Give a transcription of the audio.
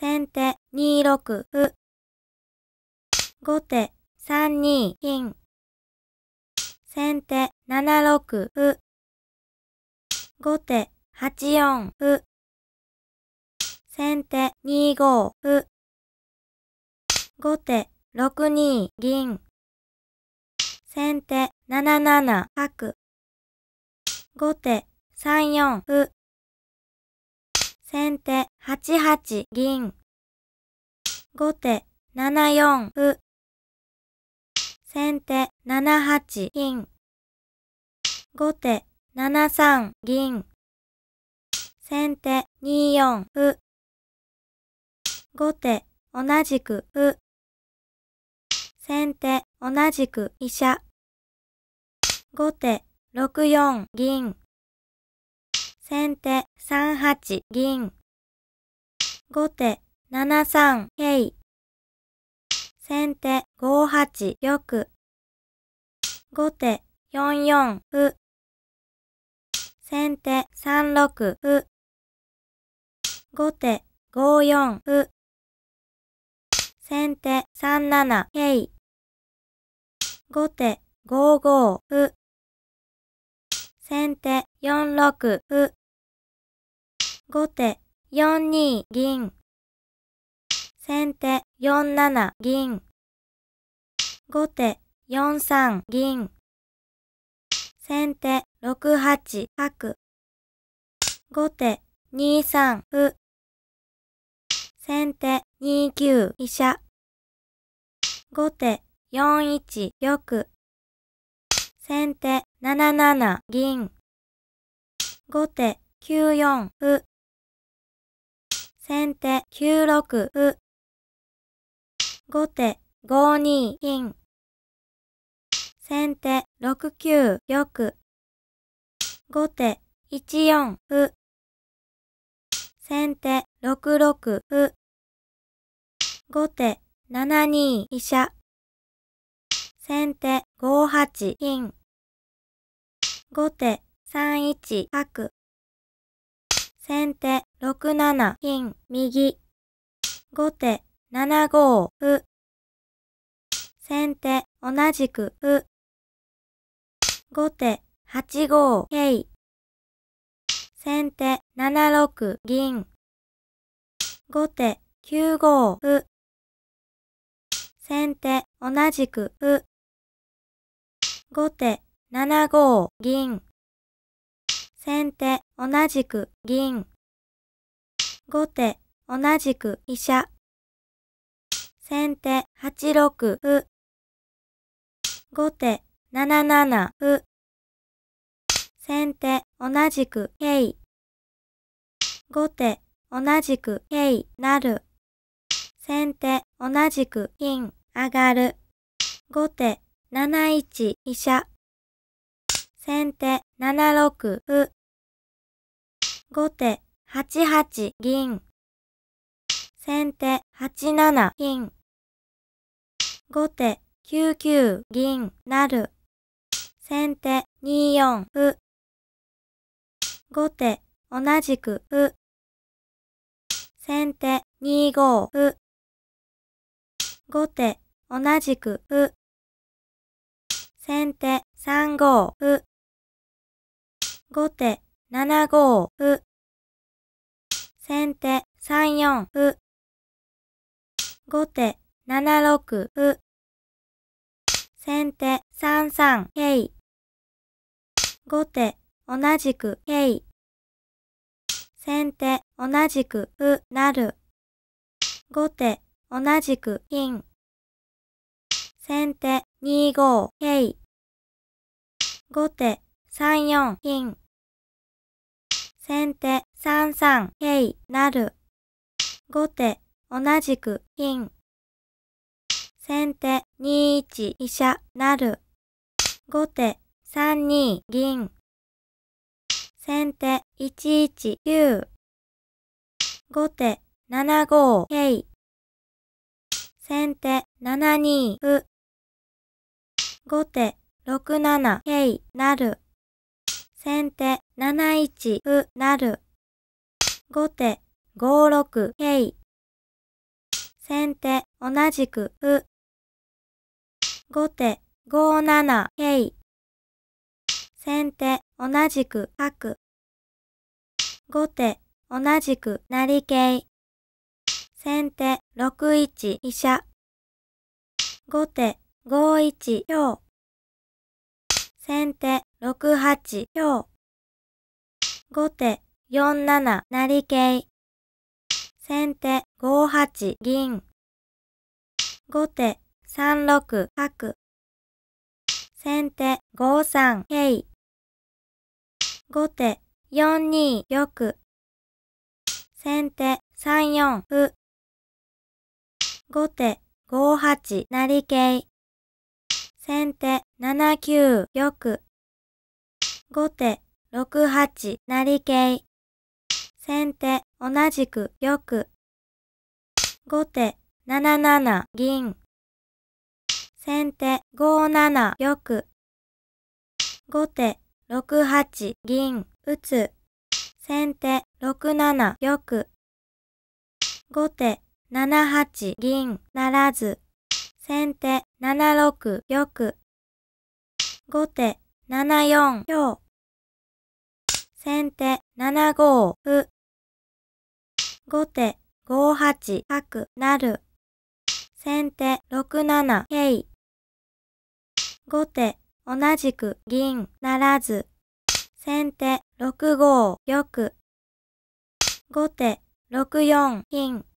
先手2六歩。後手3二金。先手7六歩。後手8四歩。先手2五歩。後手6二銀。先手7七角。後手3四歩。先手8八銀。後手7四歩。先手7八金。後手7三銀。先手2四歩。後手同じく歩。先手同じく飛車。後手6四銀。先手3八銀。後手7三桂。先手5八玉。後手4四歩。先手3六歩。後手5四歩。先手3七桂。後手5五歩。先手4六歩。後手4二銀。先手4七銀。後手4三銀。先手6八角。後手2三歩。先手2九飛車。後手4一玉。先手7七銀。後手9四歩。先手9六歩。後手5二金。先手6九玉。後手1四歩。先手6六歩。後手7二飛車。先手5八金。後手3一角。先手6七金右。後手7五歩。先手同じく歩。後手8五桂。先手7六銀。後手9五歩。先手同じく歩。後手7五銀。先手同じく銀。後手、同じく飛車。先手、8六歩。後手、7七歩。先手、同じく桂。後手、同じく桂、なる。先手、同じく金、上がる。後手、7一飛車。先手、7六歩。後手8八銀。先手8七金。後手9九銀なる。先手2四歩。後手同じく歩。先手2五歩。後手同じく歩。先手3五歩。後手7五歩。先手3四歩。後手7六歩。先手3三桂。後手同じく桂。先手同じく歩なる。後手同じく金。先手2五桂。後手3四金。先手3三桂なる。後手同じく金。先手2一飛車なる。後手3二銀。先手1一九。後手7五桂。先手7二歩。後手6七桂なる。先手7一歩る。後手5六桂。先手同じく歩。後手5七桂。先手同じく角。後手同じく成桂。先手6一飛車。後手5一香。先手6八強。後手4七成桂。先手5八銀。後手3六角。先手5三桂。後手4二玉。先手3四歩。後手5八成桂。先手7九玉。後手6八成桂。先手同じく玉。後手7七銀。先手5七玉。後手6八銀打つ。先手6七玉。後手7八銀ならず。先手7六玉。後手7四強。先手7五歩。後手5八角る。先手6七桂。後手同じく銀ならず。先手6五玉。後手6四金。